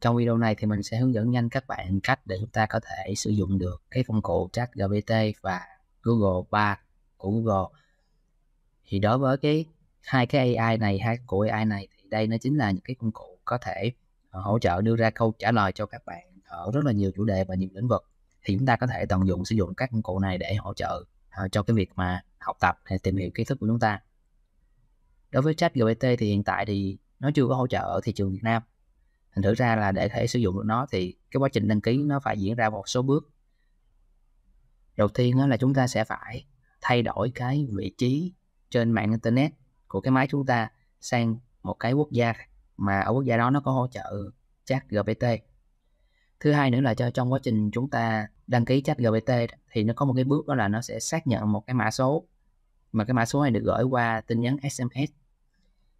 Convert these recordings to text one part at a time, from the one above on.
trong video này thì mình sẽ hướng dẫn nhanh các bạn cách để chúng ta có thể sử dụng được cái công cụ chat GPT và Google Bard của Google thì đối với cái hai cái AI này hai của AI này thì đây nó chính là những cái công cụ có thể ờ, hỗ trợ đưa ra câu trả lời cho các bạn ở rất là nhiều chủ đề và nhiều lĩnh vực thì chúng ta có thể tận dụng sử dụng các công cụ này để hỗ trợ ờ, cho cái việc mà học tập hay tìm hiểu kiến thức của chúng ta đối với chat GPT thì hiện tại thì nó chưa có hỗ trợ ở thị trường Việt Nam thành thử ra là để thể sử dụng được nó thì cái quá trình đăng ký nó phải diễn ra một số bước đầu tiên đó là chúng ta sẽ phải thay đổi cái vị trí trên mạng internet của cái máy chúng ta sang một cái quốc gia mà ở quốc gia đó nó có hỗ trợ chat GPT thứ hai nữa là cho trong quá trình chúng ta đăng ký chat GPT thì nó có một cái bước đó là nó sẽ xác nhận một cái mã số mà cái mã số này được gửi qua tin nhắn SMS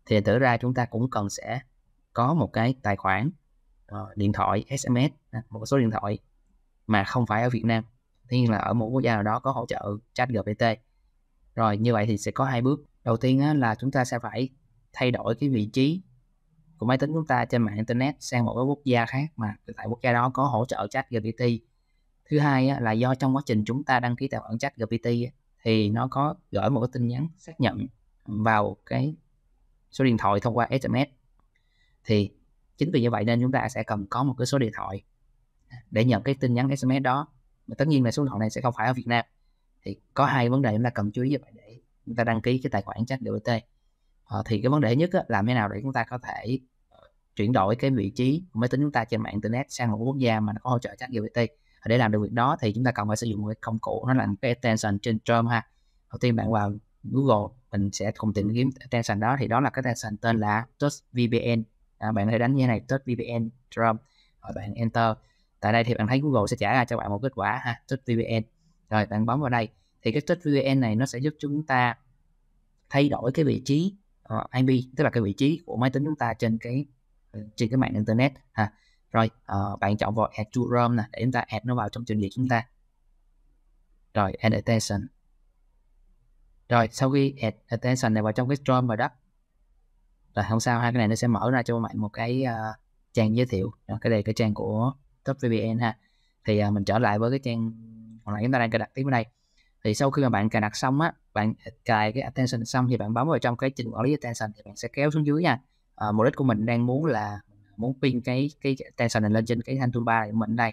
thì thử ra chúng ta cũng cần sẽ có một cái tài khoản uh, điện thoại SMS à, một số điện thoại mà không phải ở Việt Nam tất nhiên là ở một quốc gia nào đó có hỗ trợ chat GPT rồi như vậy thì sẽ có hai bước đầu tiên á, là chúng ta sẽ phải thay đổi cái vị trí của máy tính chúng ta trên mạng internet sang một cái quốc gia khác mà tại quốc gia đó có hỗ trợ chat GPT thứ hai á, là do trong quá trình chúng ta đăng ký tài khoản chat GPT á, thì nó có gửi một cái tin nhắn xác nhận vào cái số điện thoại thông qua SMS thì chính vì như vậy nên chúng ta sẽ cần có một cái số điện thoại để nhận cái tin nhắn SMS đó mà tất nhiên là số điện thoại này sẽ không phải ở Việt Nam thì có hai vấn đề chúng ta cần chú ý như vậy để chúng ta đăng ký cái tài khoản chat DBT ờ, thì cái vấn đề nhất á, làm thế nào để chúng ta có thể ờ, chuyển đổi cái vị trí của máy tính chúng ta trên mạng internet sang một quốc gia mà nó có hỗ trợ chat GPT để làm được việc đó thì chúng ta cần phải sử dụng một cái công cụ nó là cái extension trên Chrome ha đầu tiên bạn vào Google mình sẽ cùng tìm kiếm extension đó thì đó là cái extension tên là VPN à, bạn có thể đánh như thế này test vpn drum rồi bạn enter tại đây thì bạn thấy google sẽ trả ra cho bạn một kết quả ha test vpn rồi bạn bấm vào đây thì cái test vpn này nó sẽ giúp chúng ta thay đổi cái vị trí uh, ờ, IP tức là cái vị trí của máy tính chúng ta trên cái ờ, trên cái mạng internet ha rồi uh, bạn chọn vào add to rom nè để chúng ta add nó vào trong trình duyệt chúng ta rồi add attention rồi sau khi add attention này vào trong cái rom rồi đó là không sao hai cái này nó sẽ mở ra cho bạn một cái uh, trang giới thiệu cái đây cái trang của top vpn ha thì uh, mình trở lại với cái trang hồi nãy chúng ta đang cài đặt tiếp ở đây thì sau khi mà bạn cài đặt xong á bạn ờ, cài cái attention xong thì bạn bấm vào trong cái trình quản lý attention thì bạn sẽ kéo xuống dưới nha à, mục đích của mình đang muốn là muốn pin cái cái attention này lên trên cái thanh toolbar này của mình đây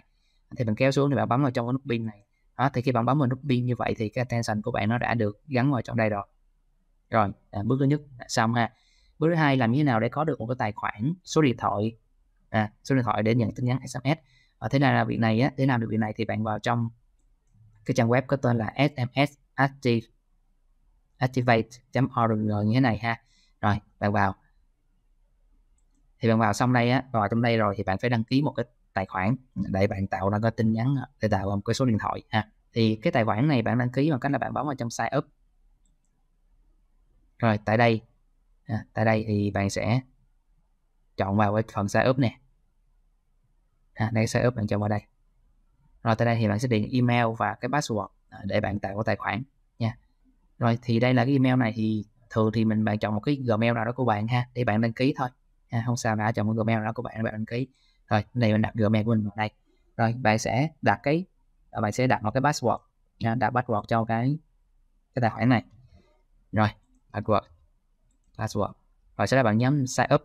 thì bạn kéo xuống thì bạn bấm vào trong cái nút pin này đó, thì khi bạn bấm vào nút pin như vậy thì cái attention của bạn nó đã được gắn vào trong đây rồi rồi à, bước thứ nhất xong ha bước thứ hai làm như thế nào để có được một cái tài khoản số điện thoại à, số điện thoại để nhận tin nhắn sms ở ờ, thế nào là việc này á thế làm được việc này thì bạn vào trong cái trang web có tên là sms active activate org như thế này ha rồi bạn vào thì bạn vào xong đây á vào trong đây rồi thì bạn phải đăng ký một cái tài khoản để bạn tạo ra cái tin nhắn để tạo một cái số điện thoại ha thì cái tài khoản này bạn đăng ký bằng cách là bạn bấm vào trong sign up rồi tại đây à, tại đây thì bạn sẽ chọn vào cái phần size up nè à, đây size up bạn chọn vào đây rồi tại đây thì bạn sẽ điền email và cái password à, để bạn tạo cái tài khoản nha rồi thì đây là cái email này thì thường thì mình bạn chọn một cái gmail nào đó của bạn ha để bạn đăng ký thôi ha, không sao đã chọn một gmail nào đó của bạn để bạn đăng ký rồi này mình đặt gmail của mình vào đây rồi bạn sẽ đặt cái à, bạn sẽ đặt một cái password đặt password cho cái cái tài khoản này rồi password password. word rồi sau đó bạn nhấn sign up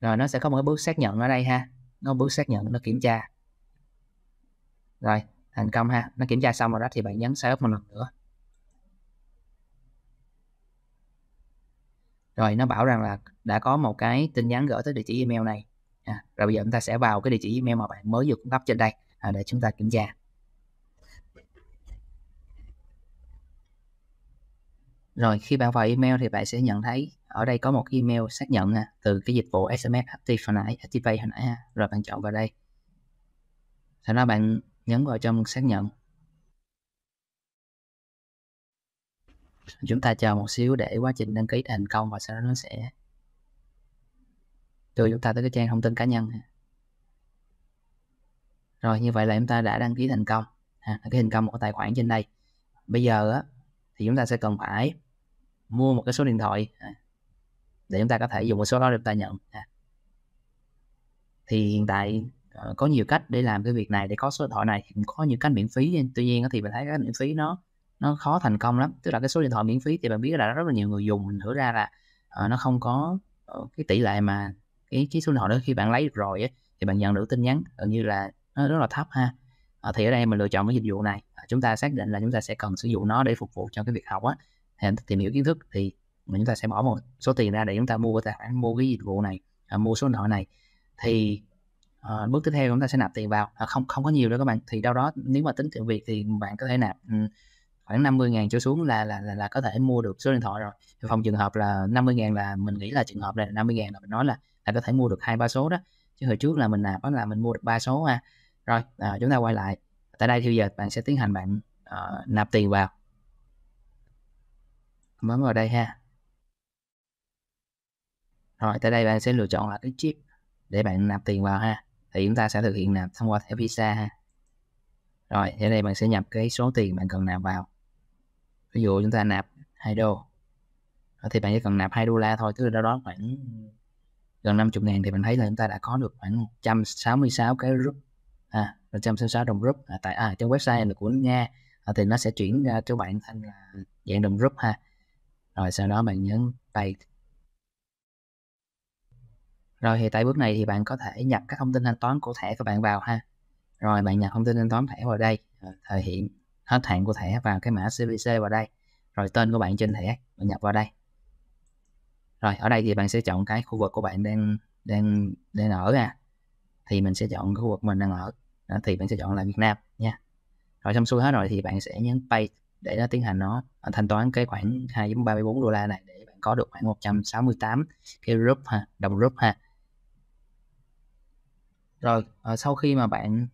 rồi nó sẽ có một cái bước xác nhận ở đây ha nó bước xác nhận nó kiểm tra rồi thành công ha nó kiểm tra xong rồi đó thì bạn nhấn sign up một lần nữa rồi nó bảo rằng là đã có một cái tin nhắn gửi tới địa chỉ email này à, rồi bây giờ chúng ta sẽ vào cái địa chỉ email mà bạn mới vừa cung cấp trên đây à, để chúng ta kiểm tra Rồi khi bạn vào email thì bạn sẽ nhận thấy ở đây có một email xác nhận nè từ cái dịch vụ SMS Active hồi nãy, Activate hồi nãy ha. Rồi bạn chọn vào đây. Sau đó bạn nhấn vào trong xác nhận. Chúng ta chờ một xíu để quá trình đăng ký thành công và sau đó nó sẽ đưa chúng ta tới cái trang thông tin cá nhân. Rồi như vậy là chúng ta đã đăng ký thành công. Ha, à, cái hình công của tài khoản trên đây. Bây giờ á, thì chúng ta sẽ cần phải mua một cái số điện thoại à, để chúng ta có thể dùng cái số đó để chúng ta nhận à. thì hiện tại ờ, có nhiều cách để làm cái việc này để có số điện thoại này cũng có nhiều cách miễn phí tuy nhiên thì mình thấy cái miễn phí nó nó khó thành công lắm tức là cái số điện thoại miễn phí thì bạn biết là rất là nhiều người dùng mình thử ra là ờ, nó không có ờ, cái tỷ lệ mà cái cái số điện thoại đó khi bạn lấy được rồi ấy, thì bạn nhận được tin nhắn gần như là nó rất là thấp ha thì ở đây mình lựa chọn cái dịch vụ này chúng ta xác định là chúng ta sẽ cần sử dụng nó để phục vụ cho cái việc học á hình tìm hiểu kiến thức thì mà chúng ta sẽ bỏ một số tiền ra để chúng ta mua tài khoản mua cái dịch vụ này à, mua số điện thoại này thì à, bước tiếp theo chúng ta sẽ nạp tiền vào à, không không có nhiều đâu các bạn thì đâu đó nếu mà tính tiền việc thì bạn có thể nạp um, khoảng 50 ngàn trở xuống là, là là là có thể mua được số điện thoại rồi phòng trường hợp là 50 ngàn là mình nghĩ là trường hợp này là 50 ngàn là mình nói là là có thể mua được hai ba số đó chứ hồi trước là mình nạp đó là mình mua được ba số ha à. rồi à, chúng ta quay lại tại đây thì giờ bạn sẽ tiến hành bạn uh, nạp tiền vào bấm vào đây ha rồi tới đây bạn sẽ lựa chọn là cái chip để bạn nạp tiền vào ha thì chúng ta sẽ thực hiện nạp thông qua thẻ visa ha rồi ở đây bạn sẽ nhập cái số tiền bạn cần nạp vào ví dụ chúng ta nạp 2 đô thì bạn chỉ cần nạp 2 đô la thôi tức là đó khoảng gần 50 ngàn thì mình thấy là chúng ta đã có được khoảng 166 cái group à, 166 đồng group à, tại à, trên website của Nga à, thì nó sẽ chuyển ra cho bạn thành là dạng đồng group ha rồi sau đó bạn nhấn pay rồi thì tại bước này thì bạn có thể nhập các thông tin thanh toán của thẻ của bạn vào ha rồi bạn nhập thông tin thanh toán thẻ vào đây ờ, thời hiện hết hạn của thẻ vào cái mã CVC vào đây rồi tên của bạn trên thẻ bạn nhập vào đây rồi ở đây thì bạn sẽ chọn cái khu vực của bạn đang đang đang ở à thì mình sẽ chọn cái khu vực mình đang ở đó, thì bạn sẽ chọn là Việt Nam nha rồi xong xuôi hết rồi thì bạn sẽ nhấn pay để nó tiến hành nó à, thanh toán cái khoảng 2.34 đô la này để bạn có được khoảng 168 cái group ha, đồng group ha. Rồi ờ, sau khi mà bạn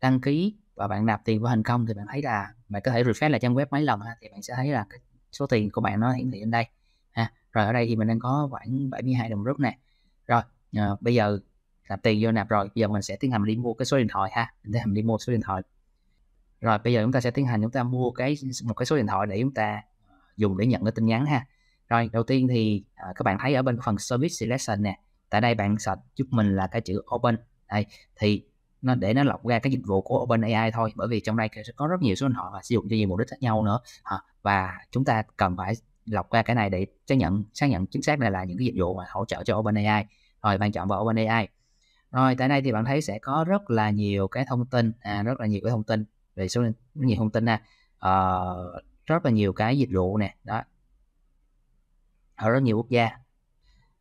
đăng ký và bạn nạp tiền vào thành công thì bạn thấy là bạn có thể refresh lại trang web mấy lần ha thì bạn sẽ thấy là cái số tiền của bạn nó hiển thị lên đây ha. Rồi ở đây thì mình đang có khoảng 72 đồng group này. Rồi à, bây giờ nạp tiền vô nạp rồi bây giờ mình sẽ tiến hành đi mua cái số điện thoại ha tiến hành đi mua số điện thoại rồi bây giờ chúng ta sẽ tiến hành chúng ta mua cái một cái số điện thoại để chúng ta dùng để nhận cái tin nhắn ha rồi đầu tiên thì à, các bạn thấy ở bên phần service selection nè tại đây bạn sạch giúp mình là cái chữ open đây thì nó để nó lọc ra cái dịch vụ của OpenAI thôi bởi vì trong đây sẽ có rất nhiều số điện thoại và sử dụng cho nhiều mục đích khác nhau nữa à, và chúng ta cần phải lọc ra cái này để xác nhận xác nhận chính xác này là những cái dịch vụ mà hỗ trợ cho OpenAI rồi bạn chọn vào OpenAI rồi tại đây thì bạn thấy sẽ có rất là nhiều cái thông tin à, rất là nhiều cái thông tin về số lượng nhiều thông tin ha uh, rất là nhiều cái dịch vụ nè đó ở rất nhiều quốc gia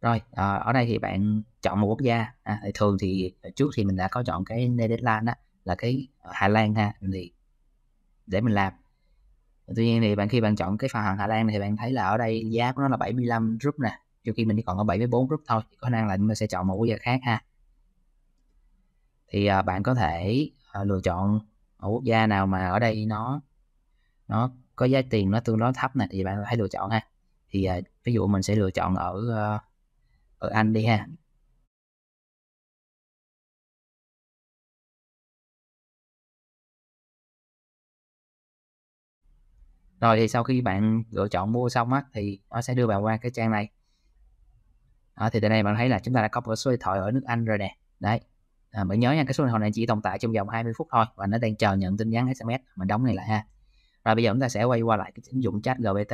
rồi uh, ở đây thì bạn chọn một quốc gia à, thì thường thì trước thì mình đã có chọn cái Netherlands đó là cái ờ, Hà Lan ha thì để mình làm tuy nhiên thì bạn khi bạn chọn cái phần Hà Lan này thì bạn thấy là ở đây giá của nó là 75 rúp nè trong khi mình chỉ còn có 74 rúp thôi có khả năng là mình sẽ chọn một quốc gia khác ha thì uh, bạn có thể uh, lựa chọn ở quốc gia nào mà ở đây nó nó có giá tiền nó tương đối thấp này thì bạn hãy lựa chọn ha thì uh, ví dụ mình sẽ lựa chọn ở uh, ở Anh đi ha rồi thì sau khi bạn lựa chọn mua xong á thì nó sẽ đưa bạn qua cái trang này đó, thì tại đây bạn thấy là chúng ta đã có một số điện thoại ở nước Anh rồi nè đấy à, bạn nhớ nha cái số điện thoại này chỉ tồn tại trong vòng 20 phút thôi và nó đang chờ nhận tin nhắn SMS mình đóng này lại ha rồi bây giờ chúng ta sẽ quay qua lại cái ứng dụng chat GPT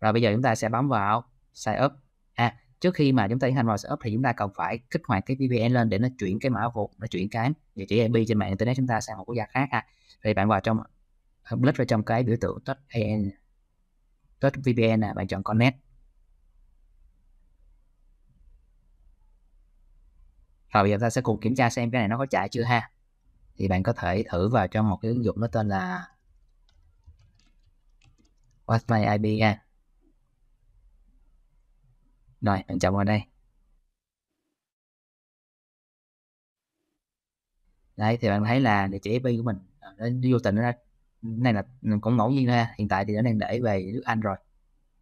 rồi bây giờ chúng ta sẽ bấm vào sign up à, trước khi mà chúng ta tiến hành vào sign up thì chúng ta cần phải kích hoạt cái VPN lên để nó chuyển cái mã vùng nó chuyển cái địa chỉ IP trên mạng internet chúng ta sang một quốc gia khác ha thì bạn vào trong click vào trong cái biểu tượng touch VPN touch VPN là bạn chọn connect và bây giờ ta sẽ cùng kiểm tra xem cái này nó có chạy chưa ha thì bạn có thể thử vào trong một cái ứng dụng nó tên là What's my IP nha rồi mình chọn vào đây đấy thì bạn thấy là địa chỉ IP của mình à, nó vô tình ra này là cũng ngẫu nhiên ha hiện tại thì nó đang để về nước Anh rồi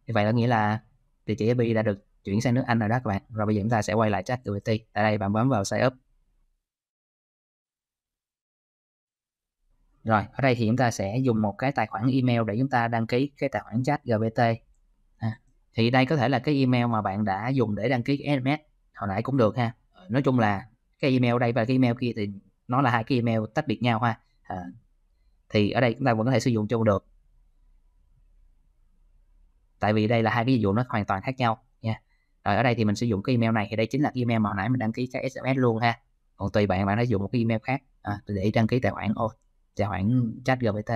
như vậy có nghĩa là địa chỉ IP đã được chuyển sang nước Anh rồi đó các bạn rồi bây giờ chúng ta sẽ quay lại chat GPT tại đây bạn bấm vào sign up rồi ở đây thì chúng ta sẽ dùng một cái tài khoản email để chúng ta đăng ký cái tài khoản chat GPT à, thì đây có thể là cái email mà bạn đã dùng để đăng ký SMS hồi nãy cũng được ha ờ, nói chung là cái email đây và cái email kia thì nó là hai cái email tách biệt nhau ha à, thì ở đây chúng ta vẫn có thể sử dụng chung được tại vì đây là hai cái dịch vụ nó hoàn toàn khác nhau rồi ở đây thì mình sử dụng cái email này thì đây chính là email mà hồi nãy mình đăng ký cái sms luôn ha còn tùy bạn bạn đã dùng một cái email khác à, để đăng ký tài khoản ô tài khoản chat gpt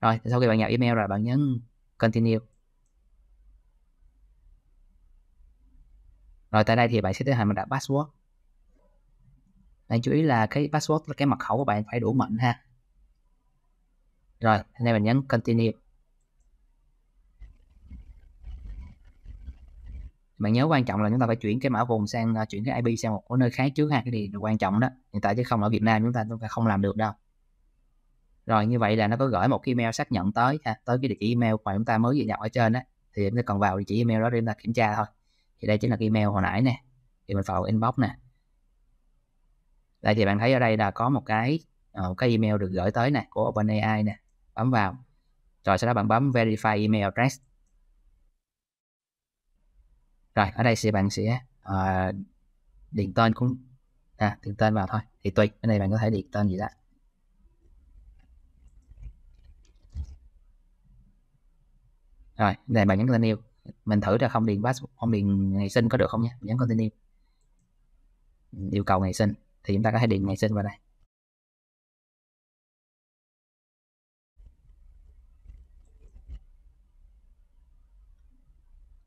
rồi sau khi bạn nhập email rồi bạn nhấn continue rồi tại đây thì bạn sẽ tiến hành mình đặt password bạn chú ý là cái password là cái mật khẩu của bạn phải đủ mạnh ha rồi nên mình nhấn continue mà nhớ quan trọng là chúng ta phải chuyển cái mã vùng sang à, chuyển cái IP sang một nơi khác trước ha cái gì là quan trọng đó hiện tại chứ không ở Việt Nam chúng ta chúng ta không làm được đâu rồi như vậy là nó có gửi một cái email xác nhận tới ha tới cái địa chỉ email mà chúng ta mới vừa nhập ở trên đó thì chúng ta cần vào địa chỉ email đó để chúng ta kiểm tra thôi thì đây chính là cái email hồi nãy nè thì mình vào inbox nè đây thì bạn thấy ở đây là có một cái ờ, một cái email được gửi tới nè của OpenAI nè bấm vào rồi sau đó bạn bấm verify email address rồi ở đây thì bạn sẽ uh, điền tên cũng à, điền tên vào thôi thì tùy ở đây bạn có thể điền tên gì đó rồi này bạn nhấn Continue mình thử ra không điền password không điền ngày sinh có được không nhé nhấn Continue yêu cầu ngày sinh thì chúng ta có thể điền ngày sinh vào đây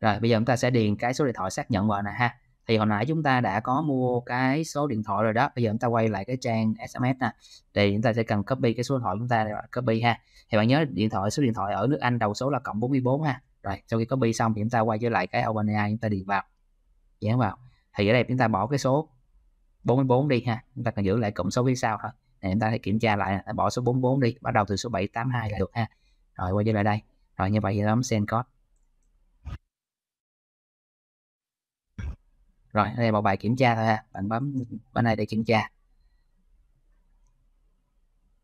rồi bây giờ chúng ta sẽ điền cái số điện thoại xác nhận vào nè ha thì hồi nãy chúng ta đã có mua cái số điện thoại rồi đó bây giờ chúng ta quay lại cái trang sms nè thì chúng ta sẽ cần copy cái số điện thoại chúng ta copy ha thì bạn nhớ điện thoại số điện thoại ở nước anh đầu số là cộng 44 ha rồi sau khi copy xong thì chúng ta quay trở lại cái Albania chúng ta điền vào dán vào thì ở đây chúng ta bỏ cái số 44 đi ha chúng ta cần giữ lại cụm số phía sau thôi này chúng ta hãy kiểm tra lại bỏ số 44 đi bắt đầu từ số 782 là được ha rồi quay trở lại đây rồi như vậy thì bấm send code rồi đây là một bài kiểm tra thôi ha bạn bấm bên này để kiểm tra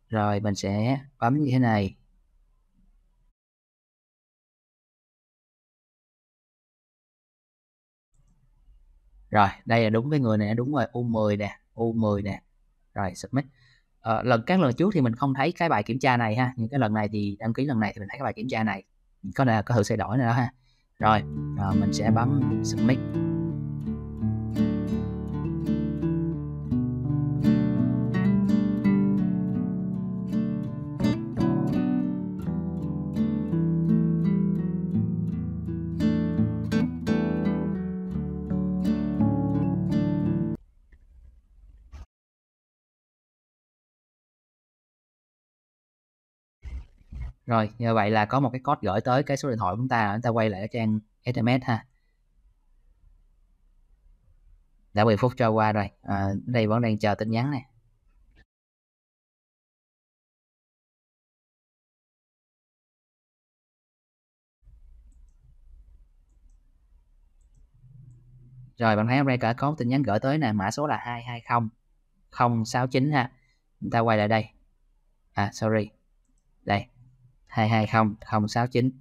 rồi mình sẽ bấm như thế này rồi đây là đúng với người này đúng rồi U10 nè U10 nè rồi submit ờ, lần các lần trước thì mình không thấy cái bài kiểm tra này ha nhưng cái lần này thì đăng ký lần này thì mình thấy cái bài kiểm tra này có là có thử sửa đổi nữa đó ha rồi à, mình sẽ bấm submit rồi như vậy là có một cái code gửi tới cái số điện thoại của chúng ta chúng ta quay lại cái trang sms ha đã 10 phút trôi qua rồi à, đây vẫn đang chờ tin nhắn này rồi bạn thấy hôm nay cả có tin nhắn gửi tới nè mã số là 220069 ha chúng ta quay lại đây à sorry đây 220069.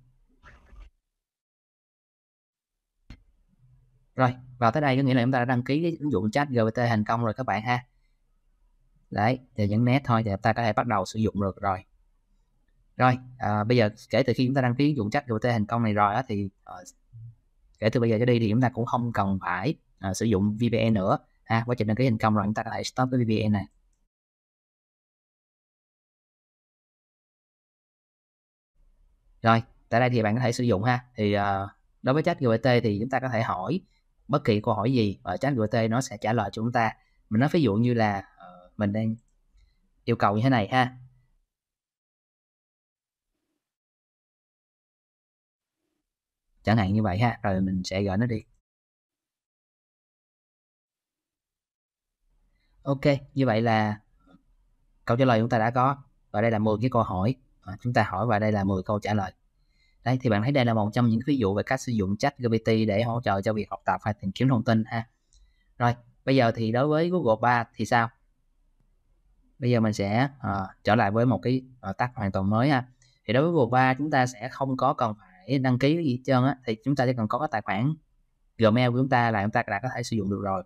Rồi, vào tới đây có nghĩa là chúng ta đã đăng ký cái ứng dụng chat GPT thành công rồi các bạn ha. Đấy, thì những nét thôi thì chúng ta có thể bắt đầu sử dụng được rồi. Rồi, à, bây giờ kể từ khi chúng ta đăng ký ứng dụng chat GPT thành công này rồi á, thì à, kể từ bây giờ cho đi thì chúng ta cũng không cần phải à, sử dụng VPN nữa. Ha, quá trình đăng ký thành công rồi chúng ta có thể stop cái VPN này. rồi tại đây thì bạn có thể sử dụng ha thì uh, đối với chat GPT thì chúng ta có thể hỏi bất kỳ câu hỏi gì ở chat GPT nó sẽ trả lời cho chúng ta mình nói ví dụ như là uh, mình đang yêu cầu như thế này ha chẳng hạn như vậy ha rồi mình sẽ gửi nó đi ok như vậy là câu trả lời chúng ta đã có và đây là 10 cái câu hỏi à, chúng ta hỏi và đây là 10 câu trả lời đấy thì bạn thấy đây là một trong những ví dụ về cách sử dụng chat GPT để hỗ trợ cho việc học tập hay tìm kiếm thông tin ha rồi bây giờ thì đối với Google ba thì sao bây giờ mình sẽ uh, trở lại với một cái uh, ờ, tác hoàn toàn mới ha thì đối với Google ba chúng ta sẽ không có cần phải đăng ký gì hết trơn á thì chúng ta chỉ cần có cái tài khoản Gmail của chúng ta là chúng ta đã có thể sử dụng được rồi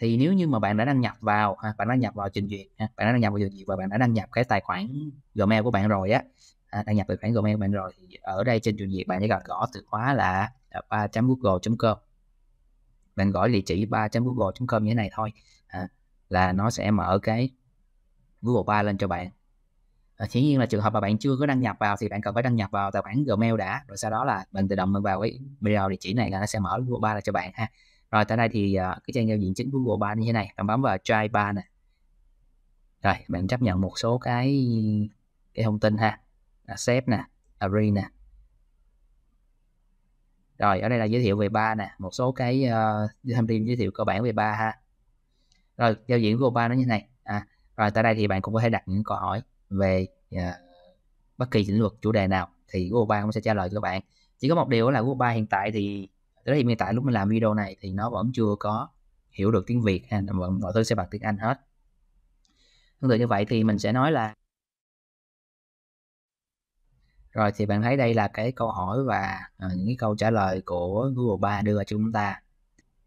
thì nếu như mà bạn đã đăng nhập vào ha, à, bạn đã đăng nhập vào trình duyệt ha, à, bạn đã đăng nhập vào trình duyệt và bạn đã đăng nhập cái tài khoản gmail của bạn rồi á à, đăng nhập tài khoản gmail của bạn rồi thì ở đây trên trình duyệt bạn chỉ cần gõ từ khóa là 3 à, google com bạn gõ địa chỉ 3 google com như thế này thôi à, là nó sẽ mở cái google ba lên cho bạn à, nhiên là trường hợp mà bạn chưa có đăng nhập vào thì bạn cần phải đăng nhập vào tài khoản gmail đã rồi sau đó là bạn tự động vào cái bây giờ địa chỉ này là nó sẽ mở google ba ra cho bạn ha rồi tại đây thì uh, cái trang giao diện chính của Google Bar như thế này bạn bấm vào try bar này rồi bạn chấp nhận một số cái cái thông tin ha accept nè agree nè rồi ở đây là giới thiệu về ba nè một số cái uh, thông tin giới thiệu cơ bản về ba ha rồi giao diện của ba nó như thế này à rồi tại đây thì bạn cũng có thể đặt những câu hỏi về uh, bất kỳ lĩnh vực chủ đề nào thì Google ba cũng sẽ trả lời cho các bạn chỉ có một điều là Google ba hiện tại thì thế thì hiện tại lúc mình làm video này thì nó vẫn chưa có hiểu được tiếng Việt ha mọi thứ sẽ bằng tiếng Anh hết tương tự như vậy thì mình sẽ nói là rồi thì bạn thấy đây là cái câu hỏi và à, những cái câu trả lời của Google 3 đưa cho chúng ta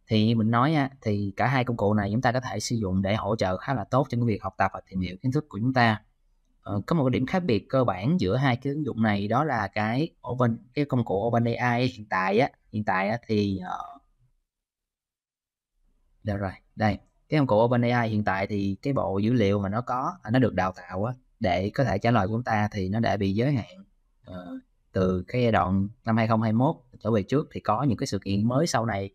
thì mình nói á, thì cả hai công cụ này chúng ta có thể sử dụng để hỗ trợ khá là tốt trong cái việc học tập và tìm hiểu kiến thức của chúng ta Ờ, có một điểm khác biệt cơ bản giữa hai cái ứng dụng này đó là cái open cái công cụ OpenAI hiện tại á hiện tại á, thì uh, ờ, được dạ rồi đây cái công cụ OpenAI hiện tại thì cái bộ dữ liệu mà nó có à, nó được đào tạo á, để có thể trả lời của chúng ta thì nó đã bị giới hạn uh, từ cái giai đoạn năm 2021 trở về trước thì có những cái sự kiện mới sau này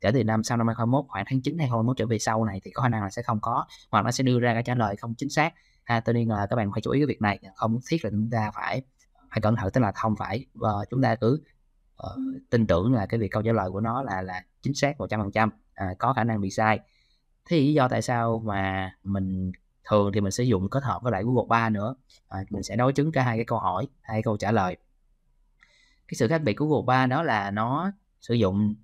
kể từ năm sau năm 2021 khoảng tháng 9 2021 trở về sau này thì có khả năng là sẽ không có hoặc nó sẽ đưa ra cái trả lời không chính xác à, tôi nghi ngờ các bạn phải chú ý cái việc này không thiết là chúng ta phải phải cẩn thận tức là không phải và ờ, chúng ta cứ uh, tin tưởng là cái việc câu trả lời của nó là là chính xác 100% phần trăm à, có khả năng bị sai Thì lý do tại sao mà mình thường thì mình sử dụng kết hợp với lại Google ba nữa à, mình sẽ đối chứng cả hai cái câu hỏi hai câu trả lời cái sự khác biệt của Google ba đó là nó sử dụng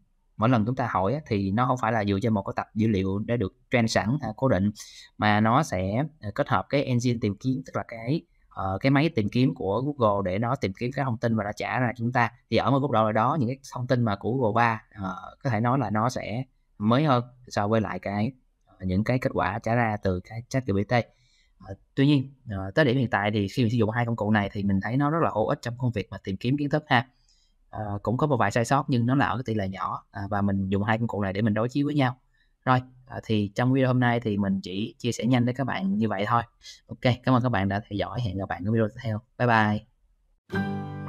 mỗi lần chúng ta hỏi thì nó không phải là dựa trên một cái tập dữ liệu đã được train sẵn à, cố định mà nó sẽ à, kết hợp cái engine tìm kiếm tức là cái ờ, cái máy tìm kiếm của Google để nó tìm kiếm cái thông tin và nó trả ra chúng ta thì ở một góc độ nào đó những cái thông tin mà của Google 3 ờ, có thể nói là nó sẽ mới hơn so với lại cái ờ, những cái kết quả trả ra từ cái chat GPT tuy nhiên tới điểm hiện tại thì khi mình sử dụng hai công cụ này thì mình thấy nó rất là hữu ích trong công việc mà tìm kiếm kiến thức ha à, cũng có một vài sai sót nhưng nó là ở cái tỷ lệ nhỏ à, và mình dùng hai công cụ này để mình đối chiếu với nhau rồi à, thì trong video hôm nay thì mình chỉ chia sẻ nhanh với các bạn như vậy thôi ok cảm ơn các bạn đã theo dõi hẹn gặp bạn ở video tiếp theo bye bye